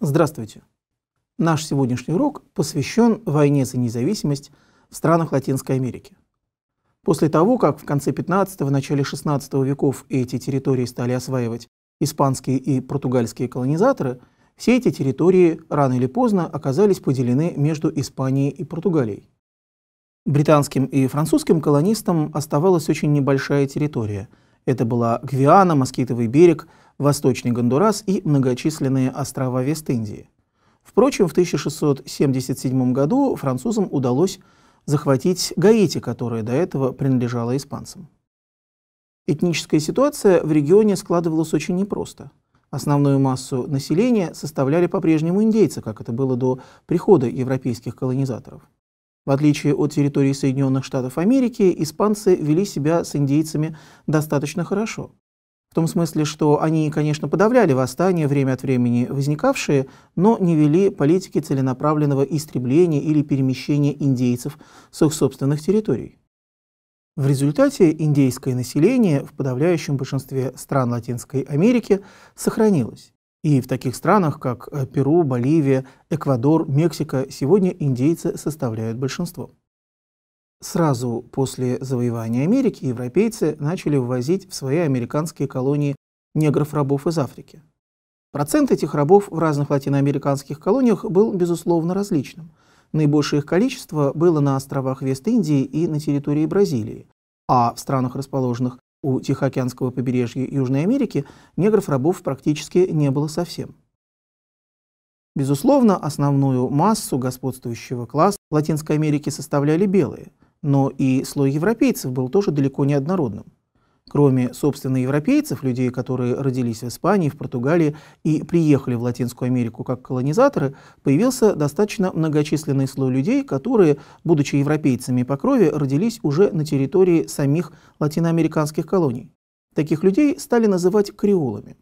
Здравствуйте! Наш сегодняшний урок посвящен войне за независимость в странах Латинской Америки. После того, как в конце 15-го, начале 16 веков эти территории стали осваивать испанские и португальские колонизаторы, все эти территории рано или поздно оказались поделены между Испанией и Португалией. Британским и французским колонистам оставалась очень небольшая территория – это была Гвиана, Москитовый берег, Восточный Гондурас и многочисленные острова Вест-Индии. Впрочем, в 1677 году французам удалось захватить Гаити, которая до этого принадлежала испанцам. Этническая ситуация в регионе складывалась очень непросто. Основную массу населения составляли по-прежнему индейцы, как это было до прихода европейских колонизаторов – в отличие от территории Соединенных Штатов Америки, испанцы вели себя с индейцами достаточно хорошо. В том смысле, что они, конечно, подавляли восстания время от времени возникавшие, но не вели политики целенаправленного истребления или перемещения индейцев с их собственных территорий. В результате индейское население в подавляющем большинстве стран Латинской Америки сохранилось. И в таких странах, как э, Перу, Боливия, Эквадор, Мексика, сегодня индейцы составляют большинство. Сразу после завоевания Америки европейцы начали ввозить в свои американские колонии негров-рабов из Африки. Процент этих рабов в разных латиноамериканских колониях был, безусловно, различным. Наибольшее их количество было на островах Вест-Индии и на территории Бразилии, а в странах, расположенных у Тихоокеанского побережья Южной Америки негров-рабов практически не было совсем. Безусловно, основную массу господствующего класса в Латинской Америки составляли белые, но и слой европейцев был тоже далеко не однородным кроме, собственно, европейцев, людей, которые родились в Испании, в Португалии и приехали в Латинскую Америку как колонизаторы, появился достаточно многочисленный слой людей, которые, будучи европейцами по крови, родились уже на территории самих латиноамериканских колоний. Таких людей стали называть креолами.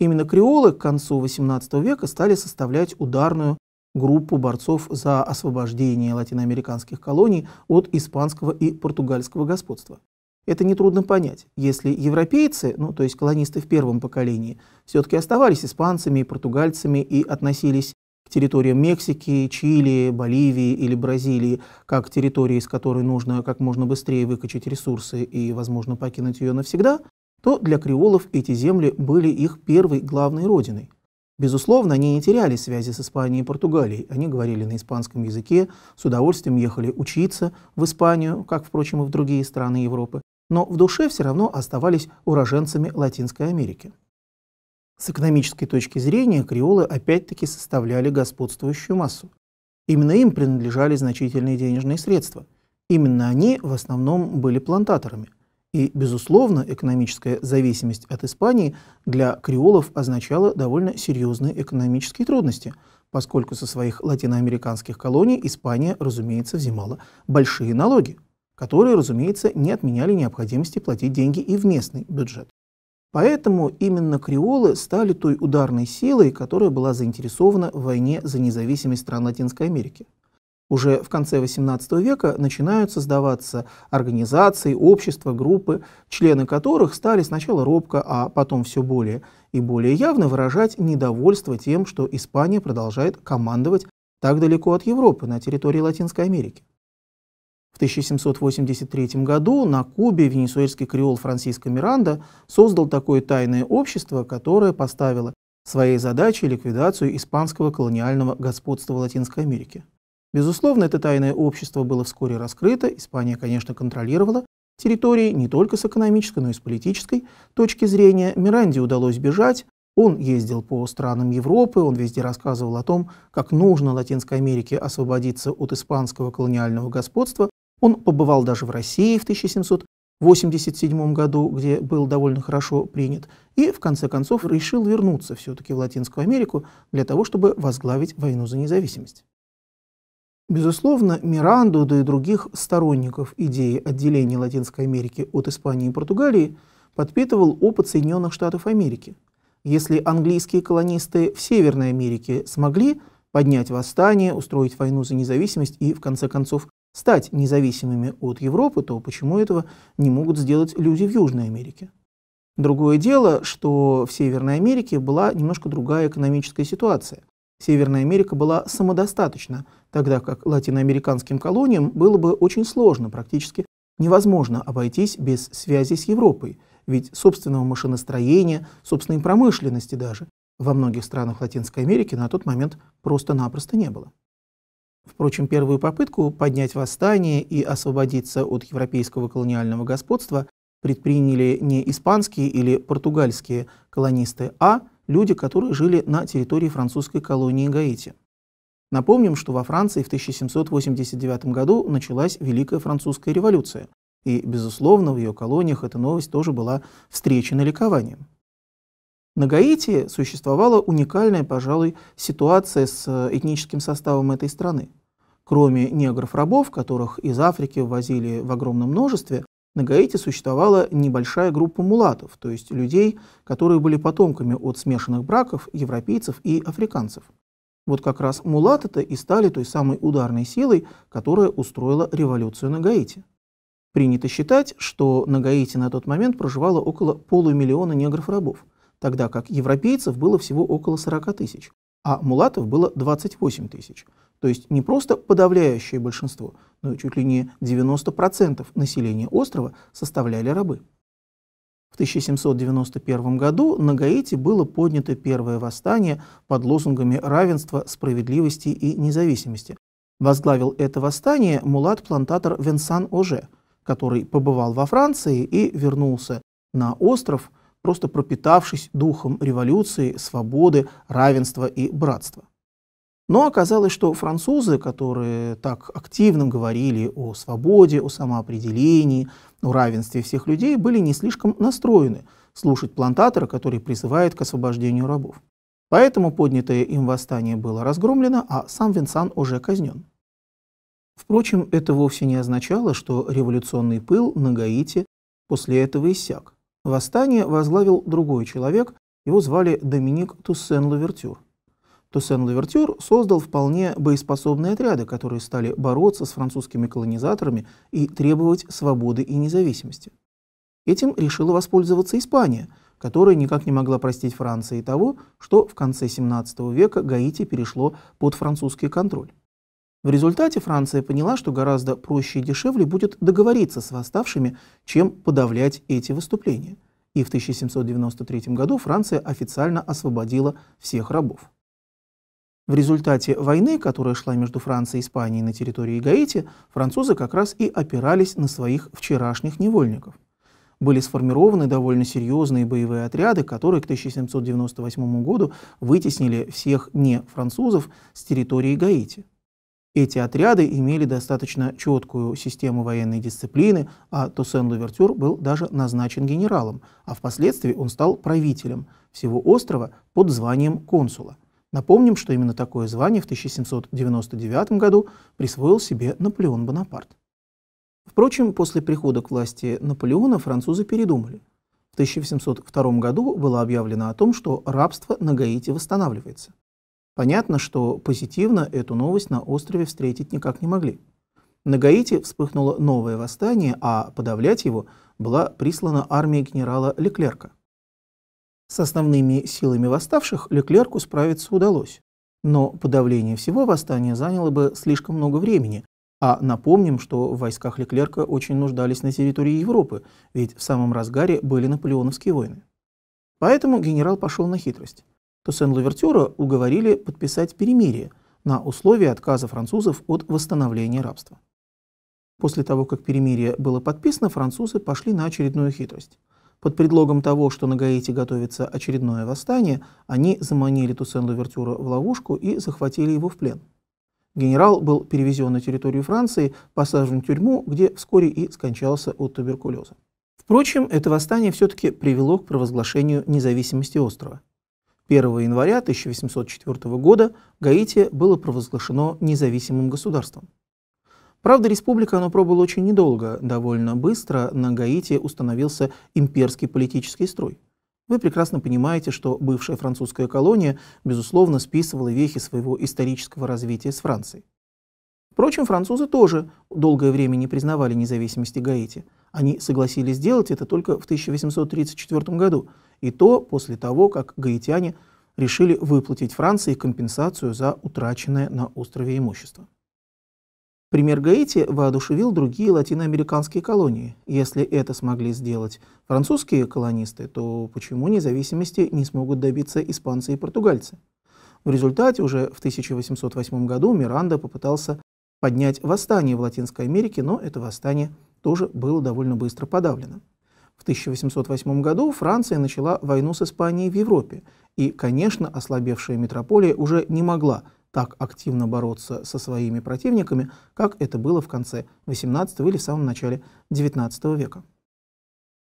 Именно креолы к концу XVIII века стали составлять ударную группу борцов за освобождение латиноамериканских колоний от испанского и португальского господства. Это нетрудно понять. Если европейцы, ну то есть колонисты в первом поколении, все-таки оставались испанцами и португальцами и относились к территориям Мексики, Чили, Боливии или Бразилии, как к территории, из которой нужно как можно быстрее выкачать ресурсы и, возможно, покинуть ее навсегда, то для креолов эти земли были их первой главной родиной. Безусловно, они не теряли связи с Испанией и Португалией. Они говорили на испанском языке, с удовольствием ехали учиться в Испанию, как, впрочем, и в другие страны Европы но в душе все равно оставались уроженцами Латинской Америки. С экономической точки зрения креолы опять-таки составляли господствующую массу. Именно им принадлежали значительные денежные средства. Именно они в основном были плантаторами. И, безусловно, экономическая зависимость от Испании для креолов означала довольно серьезные экономические трудности, поскольку со своих латиноамериканских колоний Испания, разумеется, взимала большие налоги – которые, разумеется, не отменяли необходимости платить деньги и в местный бюджет. Поэтому именно креолы стали той ударной силой, которая была заинтересована в войне за независимость стран Латинской Америки. Уже в конце XVIII века начинают создаваться организации, общества, группы, члены которых стали сначала робко, а потом все более и более явно выражать недовольство тем, что Испания продолжает командовать так далеко от Европы, на территории Латинской Америки. 1783 году на Кубе венесуэльский креол Франсиско Миранда создал такое тайное общество, которое поставило своей задачей ликвидацию испанского колониального господства в Латинской Америке. Безусловно, это тайное общество было вскоре раскрыто, Испания, конечно, контролировала территории не только с экономической, но и с политической точки зрения. Миранде удалось бежать, он ездил по странам Европы, он везде рассказывал о том, как нужно Латинской Америке освободиться от испанского колониального господства, он побывал даже в России в 1787 году, где был довольно хорошо принят, и в конце концов решил вернуться все-таки в Латинскую Америку для того, чтобы возглавить войну за независимость. Безусловно, Миранду, да и других сторонников идеи отделения Латинской Америки от Испании и Португалии подпитывал опыт Соединенных Штатов Америки. Если английские колонисты в Северной Америке смогли поднять восстание, устроить войну за независимость и, в конце концов, стать независимыми от Европы, то почему этого не могут сделать люди в Южной Америке? Другое дело, что в Северной Америке была немножко другая экономическая ситуация. Северная Америка была самодостаточна, тогда как латиноамериканским колониям было бы очень сложно, практически невозможно обойтись без связи с Европой, ведь собственного машиностроения, собственной промышленности даже во многих странах Латинской Америки на тот момент просто-напросто не было. Впрочем, первую попытку поднять восстание и освободиться от европейского колониального господства предприняли не испанские или португальские колонисты, а люди, которые жили на территории французской колонии Гаити. Напомним, что во Франции в 1789 году началась Великая Французская революция, и, безусловно, в ее колониях эта новость тоже была встречена ликованием. На Гаити существовала уникальная, пожалуй, ситуация с э, этническим составом этой страны. Кроме негров-рабов, которых из Африки ввозили в огромном множестве, на Гаити существовала небольшая группа мулатов, то есть людей, которые были потомками от смешанных браков европейцев и африканцев. Вот как раз мулаты-то и стали той самой ударной силой, которая устроила революцию на Гаити. Принято считать, что на Гаити на тот момент проживало около полумиллиона негров-рабов – тогда как европейцев было всего около 40 тысяч, а мулатов было 28 тысяч. То есть не просто подавляющее большинство, но и чуть ли не 90% населения острова составляли рабы. В 1791 году на Гаити было поднято первое восстание под лозунгами равенства, справедливости и независимости. Возглавил это восстание мулат-плантатор Венсан Оже, который побывал во Франции и вернулся на остров – просто пропитавшись духом революции, свободы, равенства и братства. Но оказалось, что французы, которые так активно говорили о свободе, о самоопределении, о равенстве всех людей, были не слишком настроены слушать плантатора, который призывает к освобождению рабов. Поэтому поднятое им восстание было разгромлено, а сам Винсан уже казнен. Впрочем, это вовсе не означало, что революционный пыл на Гаити после этого иссяк. Восстание возглавил другой человек, его звали Доминик Туссен-Лувертюр. Туссен-Лувертюр создал вполне боеспособные отряды, которые стали бороться с французскими колонизаторами и требовать свободы и независимости. Этим решила воспользоваться Испания, которая никак не могла простить Франции того, что в конце 17 века Гаити перешло под французский контроль. В результате Франция поняла, что гораздо проще и дешевле будет договориться с восставшими, чем подавлять эти выступления. И в 1793 году Франция официально освободила всех рабов. В результате войны, которая шла между Францией и Испанией на территории Гаити, французы как раз и опирались на своих вчерашних невольников. Были сформированы довольно серьезные боевые отряды, которые к 1798 году вытеснили всех не французов с территории Гаити. Эти отряды имели достаточно четкую систему военной дисциплины, а Туссен Лувертюр был даже назначен генералом, а впоследствии он стал правителем всего острова под званием консула. Напомним, что именно такое звание в 1799 году присвоил себе Наполеон Бонапарт. Впрочем, после прихода к власти Наполеона французы передумали. В 1702 году было объявлено о том, что рабство на Гаити восстанавливается. Понятно, что позитивно эту новость на острове встретить никак не могли. На Гаити вспыхнуло новое восстание, а подавлять его была прислана армия генерала Леклерка. С основными силами восставших Леклерку справиться удалось. Но подавление всего восстания заняло бы слишком много времени, а напомним, что в войсках Леклерка очень нуждались на территории Европы, ведь в самом разгаре были наполеоновские войны. Поэтому генерал пошел на хитрость то Сен-Лувертюра уговорили подписать перемирие на условии отказа французов от восстановления рабства. После того, как перемирие было подписано, французы пошли на очередную хитрость. Под предлогом того, что на Гаити готовится очередное восстание, они заманили Туссен-Лувертюра в ловушку и захватили его в плен. Генерал был перевезен на территорию Франции, посажен в тюрьму, где вскоре и скончался от туберкулеза. Впрочем, это восстание все-таки привело к провозглашению независимости острова – 1 января 1804 года Гаити было провозглашено независимым государством. Правда, республика она пробовала очень недолго. Довольно быстро на Гаити установился имперский политический строй. Вы прекрасно понимаете, что бывшая французская колония, безусловно, списывала вехи своего исторического развития с Францией. Впрочем, французы тоже долгое время не признавали независимости Гаити. Они согласились сделать это только в 1834 году, и то после того, как гаитяне решили выплатить Франции компенсацию за утраченное на острове имущество. Пример Гаити воодушевил другие латиноамериканские колонии. Если это смогли сделать французские колонисты, то почему независимости не смогут добиться испанцы и португальцы? В результате уже в 1808 году Миранда попытался поднять восстание в Латинской Америке, но это восстание тоже было довольно быстро подавлено. 1808 году Франция начала войну с Испанией в Европе, и, конечно, ослабевшая метрополия уже не могла так активно бороться со своими противниками, как это было в конце XVIII или в самом начале XIX века.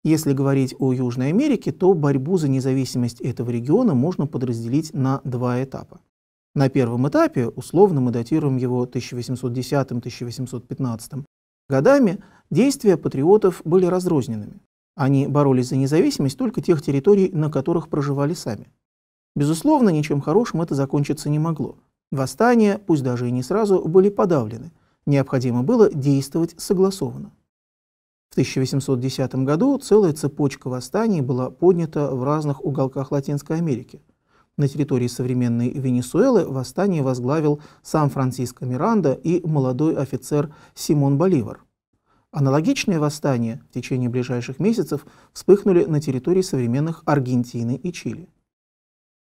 Если говорить о Южной Америке, то борьбу за независимость этого региона можно подразделить на два этапа. На первом этапе, условно мы датируем его 1810-1815 годами, действия патриотов были разрозненными. Они боролись за независимость только тех территорий, на которых проживали сами. Безусловно, ничем хорошим это закончиться не могло. Восстания, пусть даже и не сразу, были подавлены. Необходимо было действовать согласованно. В 1810 году целая цепочка восстаний была поднята в разных уголках Латинской Америки. На территории современной Венесуэлы восстание возглавил сам Франциско Миранда и молодой офицер Симон Боливар – Аналогичные восстания в течение ближайших месяцев вспыхнули на территории современных Аргентины и Чили.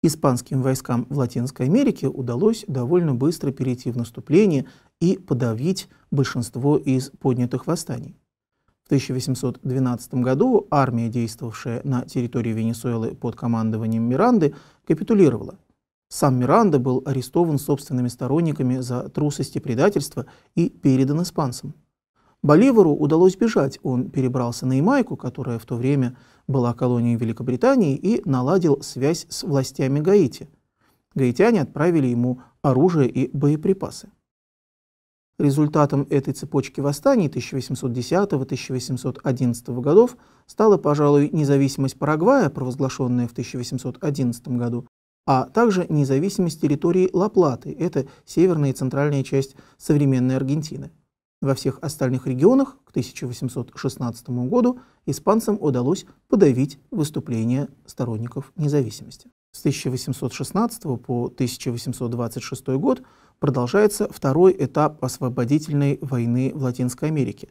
Испанским войскам в Латинской Америке удалось довольно быстро перейти в наступление и подавить большинство из поднятых восстаний. В 1812 году армия, действовавшая на территории Венесуэлы под командованием Миранды, капитулировала. Сам Миранда был арестован собственными сторонниками за трусость и предательство и передан испанцам. Боливару удалось бежать. Он перебрался на Ямайку, которая в то время была колонией Великобритании, и наладил связь с властями Гаити. Гаитяне отправили ему оружие и боеприпасы. Результатом этой цепочки восстаний 1810-1811 годов стала, пожалуй, независимость Парагвая, провозглашенная в 1811 году, а также независимость территории Лаплаты, это северная и центральная часть современной Аргентины. Во всех остальных регионах к 1816 году испанцам удалось подавить выступления сторонников независимости. С 1816 по 1826 год продолжается второй этап освободительной войны в Латинской Америке.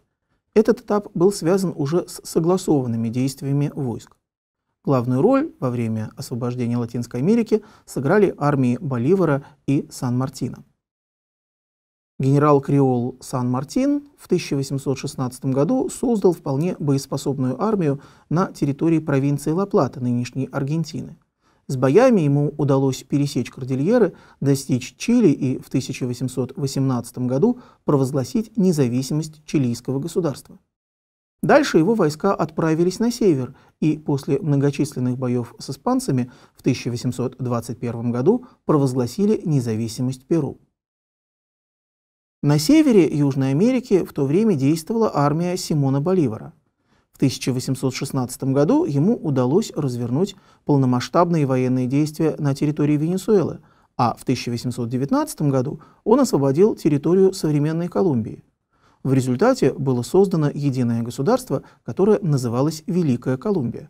Этот этап был связан уже с согласованными действиями войск. Главную роль во время освобождения Латинской Америки сыграли армии Боливара и Сан-Мартина. Генерал Креол Сан-Мартин в 1816 году создал вполне боеспособную армию на территории провинции Ла-Плата, нынешней Аргентины. С боями ему удалось пересечь Кордильеры, достичь Чили и в 1818 году провозгласить независимость чилийского государства. Дальше его войска отправились на север, и после многочисленных боев с испанцами в 1821 году провозгласили независимость Перу. На севере Южной Америки в то время действовала армия Симона Боливара. В 1816 году ему удалось развернуть полномасштабные военные действия на территории Венесуэлы, а в 1819 году он освободил территорию современной Колумбии. В результате было создано единое государство, которое называлось Великая Колумбия.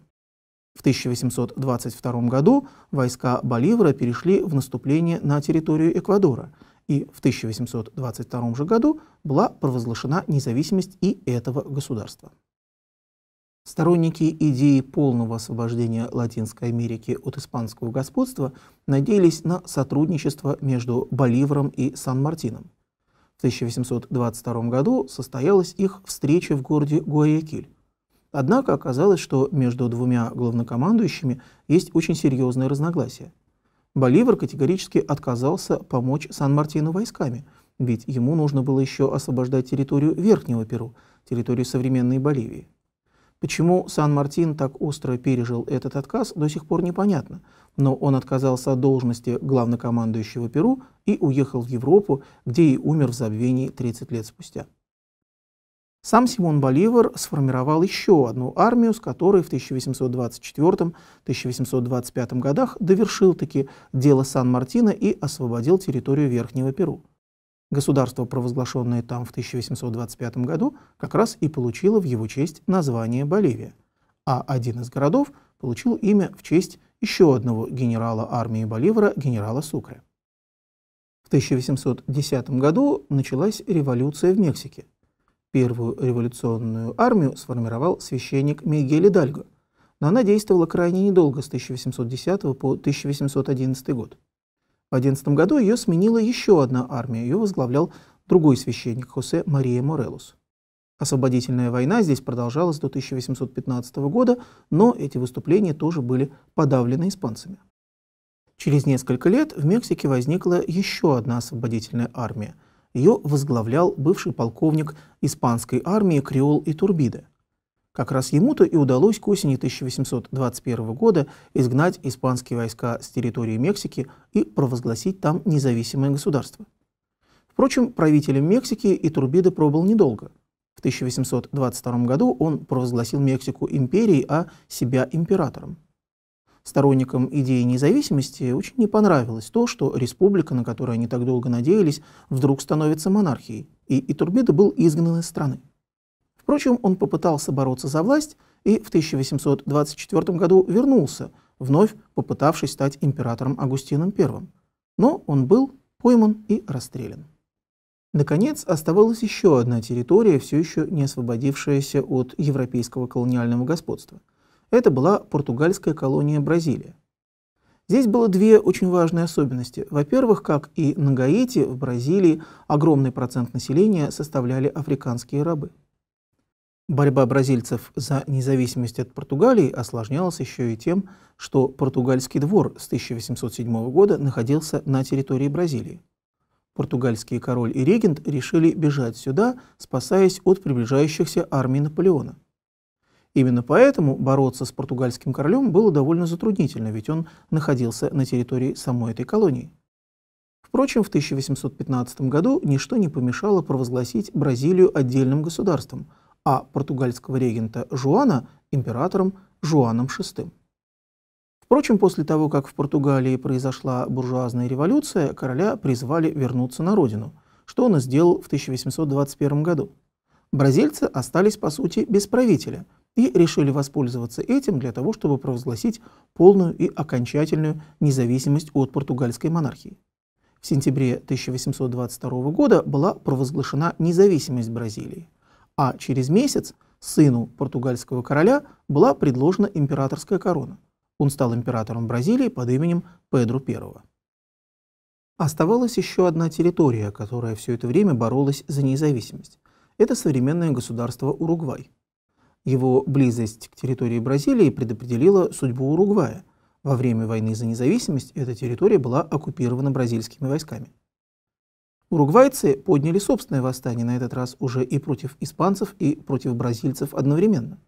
В 1822 году войска Боливара перешли в наступление на территорию Эквадора – и в 1822 же году была провозглашена независимость и этого государства. Сторонники идеи полного освобождения Латинской Америки от испанского господства надеялись на сотрудничество между Боливаром и Сан-Мартином. В 1822 году состоялась их встреча в городе Гуаякиль. Однако оказалось, что между двумя главнокомандующими есть очень серьезное разногласие – Боливар категорически отказался помочь Сан-Мартину войсками, ведь ему нужно было еще освобождать территорию Верхнего Перу, территорию современной Боливии. Почему Сан-Мартин так остро пережил этот отказ, до сих пор непонятно, но он отказался от должности главнокомандующего Перу и уехал в Европу, где и умер в забвении 30 лет спустя. Сам Симон Боливар сформировал еще одну армию, с которой в 1824-1825 годах довершил таки дело Сан-Мартина и освободил территорию Верхнего Перу. Государство, провозглашенное там в 1825 году, как раз и получило в его честь название Боливия, а один из городов получил имя в честь еще одного генерала армии Боливара, генерала Сукре. В 1810 году началась революция в Мексике, Первую революционную армию сформировал священник Мигель Идальго, но она действовала крайне недолго с 1810 по 1811 год. В 11 году ее сменила еще одна армия, ее возглавлял другой священник Хосе Мария Морелус. Освободительная война здесь продолжалась до 1815 года, но эти выступления тоже были подавлены испанцами. Через несколько лет в Мексике возникла еще одна освободительная армия – ее возглавлял бывший полковник испанской армии Креол и Турбиде. Как раз ему-то и удалось к осени 1821 года изгнать испанские войска с территории Мексики и провозгласить там независимое государство. Впрочем, правителем Мексики и Турбиде пробыл недолго. В 1822 году он провозгласил Мексику империей, а себя императором сторонникам идеи независимости очень не понравилось то, что республика, на которую они так долго надеялись, вдруг становится монархией, и Итурбида был изгнан из страны. Впрочем, он попытался бороться за власть и в 1824 году вернулся, вновь попытавшись стать императором Агустином I. Но он был пойман и расстрелян. Наконец, оставалась еще одна территория, все еще не освободившаяся от европейского колониального господства – это была португальская колония Бразилия. Здесь было две очень важные особенности. Во-первых, как и на Гаити, в Бразилии огромный процент населения составляли африканские рабы. Борьба бразильцев за независимость от Португалии осложнялась еще и тем, что португальский двор с 1807 года находился на территории Бразилии. Португальский король и регент решили бежать сюда, спасаясь от приближающихся армий Наполеона. Именно поэтому бороться с португальским королем было довольно затруднительно, ведь он находился на территории самой этой колонии. Впрочем, в 1815 году ничто не помешало провозгласить Бразилию отдельным государством, а португальского регента Жуана – императором Жуаном VI. Впрочем, после того, как в Португалии произошла буржуазная революция, короля призвали вернуться на родину, что он и сделал в 1821 году. Бразильцы остались, по сути, без правителя – и решили воспользоваться этим для того, чтобы провозгласить полную и окончательную независимость от португальской монархии. В сентябре 1822 года была провозглашена независимость Бразилии, а через месяц сыну португальского короля была предложена императорская корона. Он стал императором Бразилии под именем Педро I. Оставалась еще одна территория, которая все это время боролась за независимость. Это современное государство Уругвай – его близость к территории Бразилии предопределила судьбу Уругвая. Во время войны за независимость эта территория была оккупирована бразильскими войсками. Уругвайцы подняли собственное восстание на этот раз уже и против испанцев, и против бразильцев одновременно.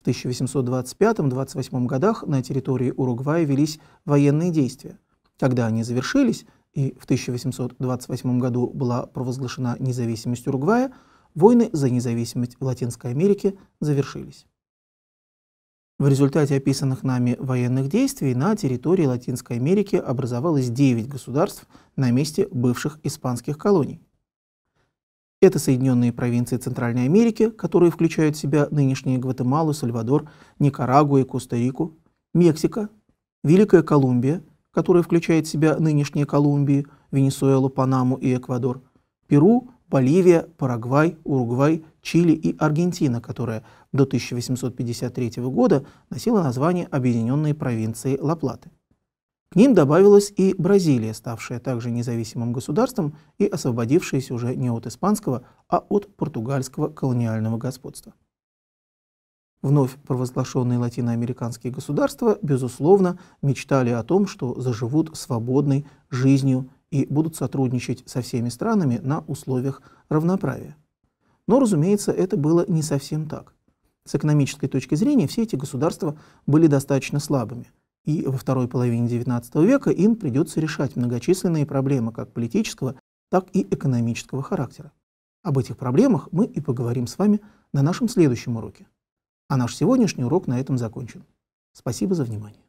В 1825-28 годах на территории Уругвая велись военные действия. Когда они завершились, и в 1828 году была провозглашена независимость Уругвая – войны за независимость в Латинской Америке завершились. В результате описанных нами военных действий на территории Латинской Америки образовалось 9 государств на месте бывших испанских колоний. Это Соединенные провинции Центральной Америки, которые включают в себя нынешние Гватемалу, Сальвадор, Никарагуа и Коста-Рику, Мексика, Великая Колумбия, которая включает в себя нынешние Колумбии, Венесуэлу, Панаму и Эквадор, Перу, Боливия, Парагвай, Уругвай, Чили и Аргентина, которая до 1853 года носила название Объединенные провинции ла К ним добавилась и Бразилия, ставшая также независимым государством и освободившаяся уже не от испанского, а от португальского колониального господства. Вновь провозглашенные латиноамериканские государства, безусловно, мечтали о том, что заживут свободной жизнью и будут сотрудничать со всеми странами на условиях равноправия. Но, разумеется, это было не совсем так. С экономической точки зрения все эти государства были достаточно слабыми, и во второй половине XIX века им придется решать многочисленные проблемы как политического, так и экономического характера. Об этих проблемах мы и поговорим с вами на нашем следующем уроке. А наш сегодняшний урок на этом закончен. Спасибо за внимание.